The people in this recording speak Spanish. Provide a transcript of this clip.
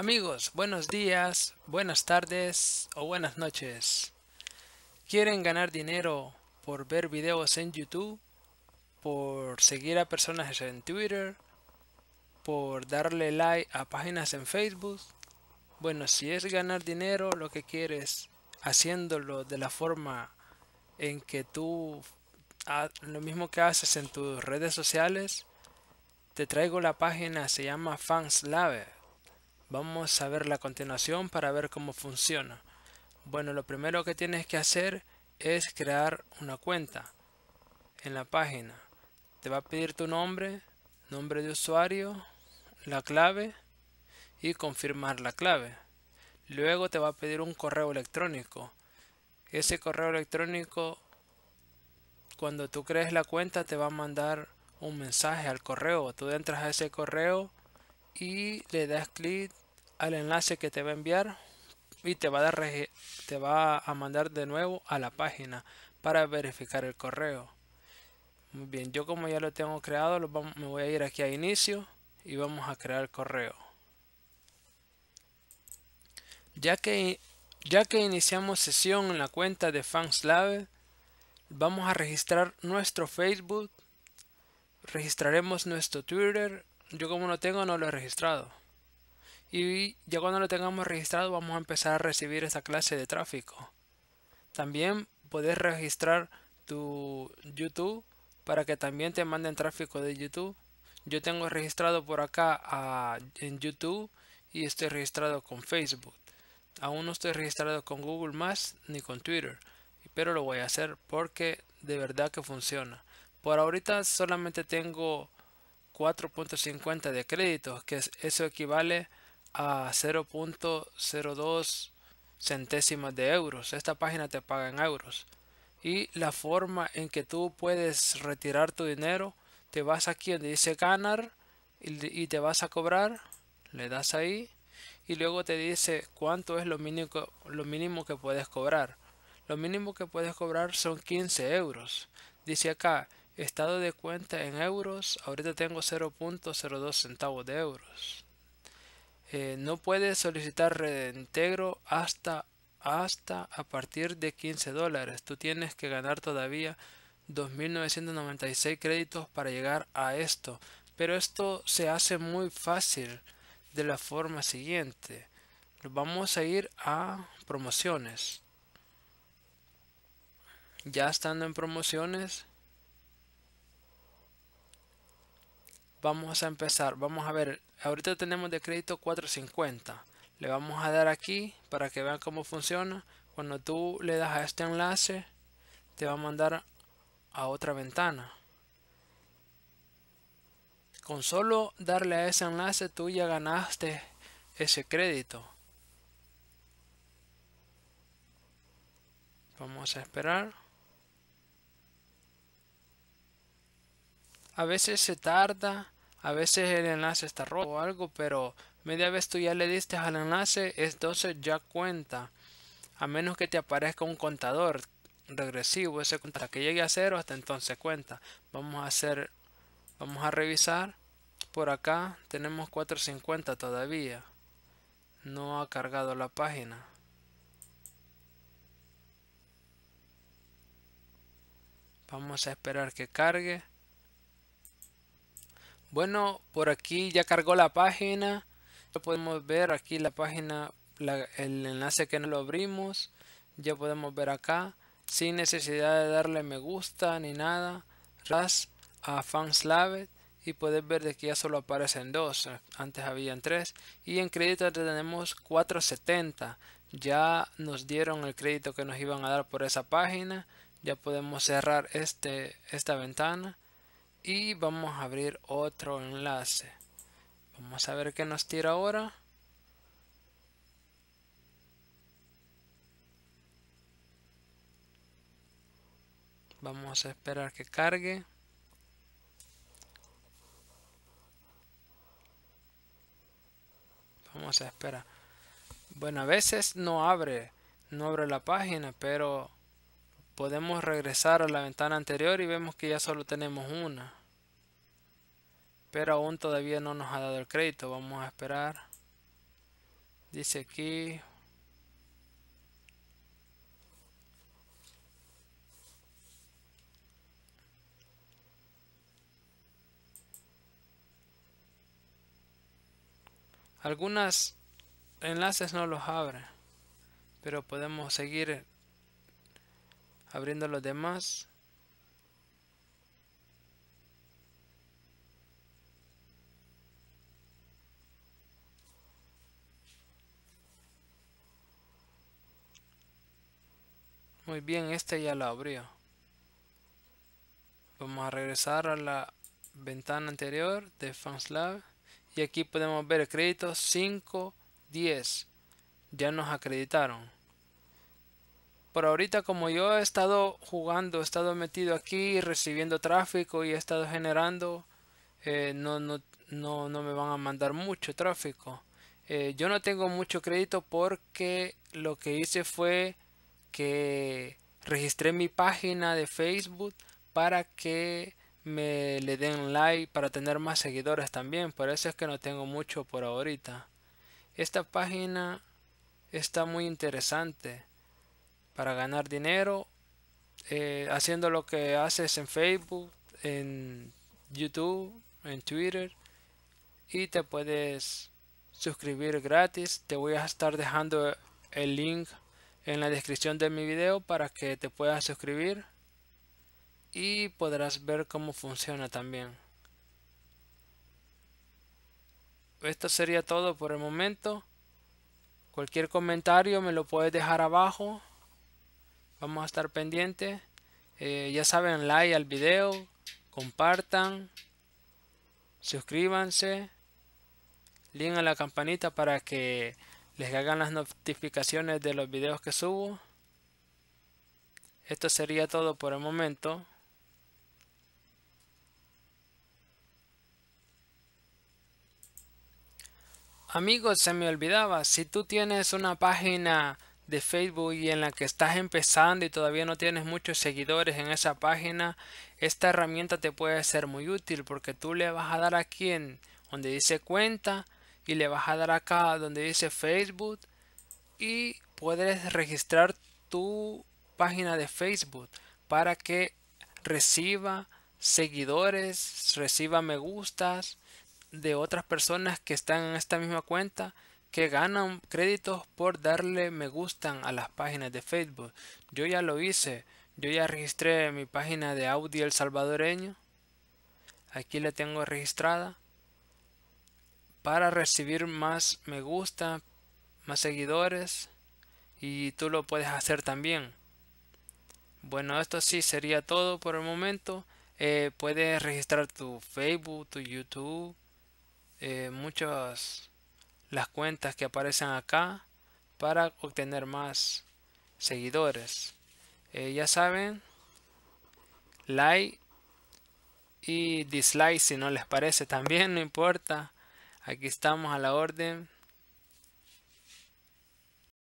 Amigos, buenos días, buenas tardes o buenas noches. ¿Quieren ganar dinero por ver videos en YouTube? ¿Por seguir a personas en Twitter? ¿Por darle like a páginas en Facebook? Bueno, si es ganar dinero lo que quieres haciéndolo de la forma en que tú lo mismo que haces en tus redes sociales, te traigo la página, se llama Fans Vamos a ver la continuación para ver cómo funciona. Bueno, lo primero que tienes que hacer es crear una cuenta en la página. Te va a pedir tu nombre, nombre de usuario, la clave y confirmar la clave. Luego te va a pedir un correo electrónico. Ese correo electrónico, cuando tú crees la cuenta, te va a mandar un mensaje al correo. Tú entras a ese correo y le das clic al enlace que te va a enviar y te va a, dar, te va a mandar de nuevo a la página para verificar el correo. Muy bien, yo como ya lo tengo creado, me voy a ir aquí a inicio y vamos a crear el correo. Ya que, ya que iniciamos sesión en la cuenta de FansLab, vamos a registrar nuestro Facebook, registraremos nuestro Twitter, yo como no tengo no lo he registrado y ya cuando lo tengamos registrado vamos a empezar a recibir esa clase de tráfico. También puedes registrar tu YouTube para que también te manden tráfico de YouTube. Yo tengo registrado por acá en YouTube y estoy registrado con Facebook. Aún no estoy registrado con Google Maps ni con Twitter, pero lo voy a hacer porque de verdad que funciona. Por ahorita solamente tengo 4.50 de créditos, que eso equivale a 0.02 centésimas de euros. Esta página te paga en euros. Y la forma en que tú puedes retirar tu dinero, te vas aquí donde dice ganar y te vas a cobrar, le das ahí y luego te dice cuánto es lo mínimo, lo mínimo que puedes cobrar. Lo mínimo que puedes cobrar son 15 euros. Dice acá, estado de cuenta en euros, ahorita tengo 0.02 centavos de euros. Eh, no puedes solicitar reintegro hasta, hasta a partir de 15 dólares. Tú tienes que ganar todavía 2.996 créditos para llegar a esto. Pero esto se hace muy fácil de la forma siguiente. Vamos a ir a promociones. Ya estando en promociones, vamos a empezar vamos a ver ahorita tenemos de crédito 450 le vamos a dar aquí para que vean cómo funciona cuando tú le das a este enlace te va a mandar a otra ventana con solo darle a ese enlace tú ya ganaste ese crédito vamos a esperar a veces se tarda, a veces el enlace está roto o algo, pero media vez tú ya le diste al enlace, es 12 ya cuenta. A menos que te aparezca un contador regresivo, ese contador que llegue a cero, hasta entonces cuenta. Vamos a hacer, vamos a revisar. Por acá tenemos 450 todavía. No ha cargado la página. Vamos a esperar que cargue. Bueno, por aquí ya cargó la página. Ya podemos ver aquí la página, el enlace que no lo abrimos. Ya podemos ver acá, sin necesidad de darle me gusta ni nada. Ras a Fanslavet y puedes ver de que ya solo aparecen dos. Antes habían tres. Y en crédito tenemos 470. Ya nos dieron el crédito que nos iban a dar por esa página. Ya podemos cerrar este, esta ventana y vamos a abrir otro enlace vamos a ver qué nos tira ahora vamos a esperar que cargue vamos a esperar bueno a veces no abre no abre la página pero podemos regresar a la ventana anterior y vemos que ya solo tenemos una pero aún todavía no nos ha dado el crédito vamos a esperar dice aquí algunos enlaces no los abre pero podemos seguir abriendo los demás muy bien este ya lo abrió vamos a regresar a la ventana anterior de FansLab y aquí podemos ver créditos 5 10 ya nos acreditaron por ahorita como yo he estado jugando, he estado metido aquí, recibiendo tráfico y he estado generando, eh, no, me van a mandar mucho tráfico. Eh, yo no tengo mucho crédito porque lo que hice fue que registré mi página de Facebook para que me le den like para tener más seguidores también. Por eso es que no tengo mucho por ahorita. Esta página está muy interesante para ganar dinero eh, haciendo lo que haces en Facebook, en YouTube, en Twitter y te puedes suscribir gratis. Te voy a estar dejando el link en la descripción de mi video para que te puedas suscribir y podrás ver cómo funciona también. Esto sería todo por el momento. Cualquier comentario me lo puedes dejar abajo Vamos a estar pendientes. Eh, ya saben, like al video, compartan, suscríbanse, link a la campanita para que les hagan las notificaciones de los videos que subo. Esto sería todo por el momento. Amigos, se me olvidaba, si tú tienes una página de Facebook y en la que estás empezando y todavía no tienes muchos seguidores en esa página, esta herramienta te puede ser muy útil porque tú le vas a dar aquí en donde dice cuenta y le vas a dar acá donde dice Facebook y puedes registrar tu página de Facebook para que reciba seguidores, reciba me gustas de otras personas que están en esta misma cuenta que ganan créditos por darle me gustan a las páginas de Facebook. Yo ya lo hice. Yo ya registré mi página de audio El Salvadoreño. Aquí la tengo registrada. Para recibir más me gusta, más seguidores. Y tú lo puedes hacer también. Bueno, esto sí sería todo por el momento. Eh, puedes registrar tu Facebook, tu YouTube, eh, muchos las cuentas que aparecen acá para obtener más seguidores eh, ya saben like y dislike si no les parece también no importa aquí estamos a la orden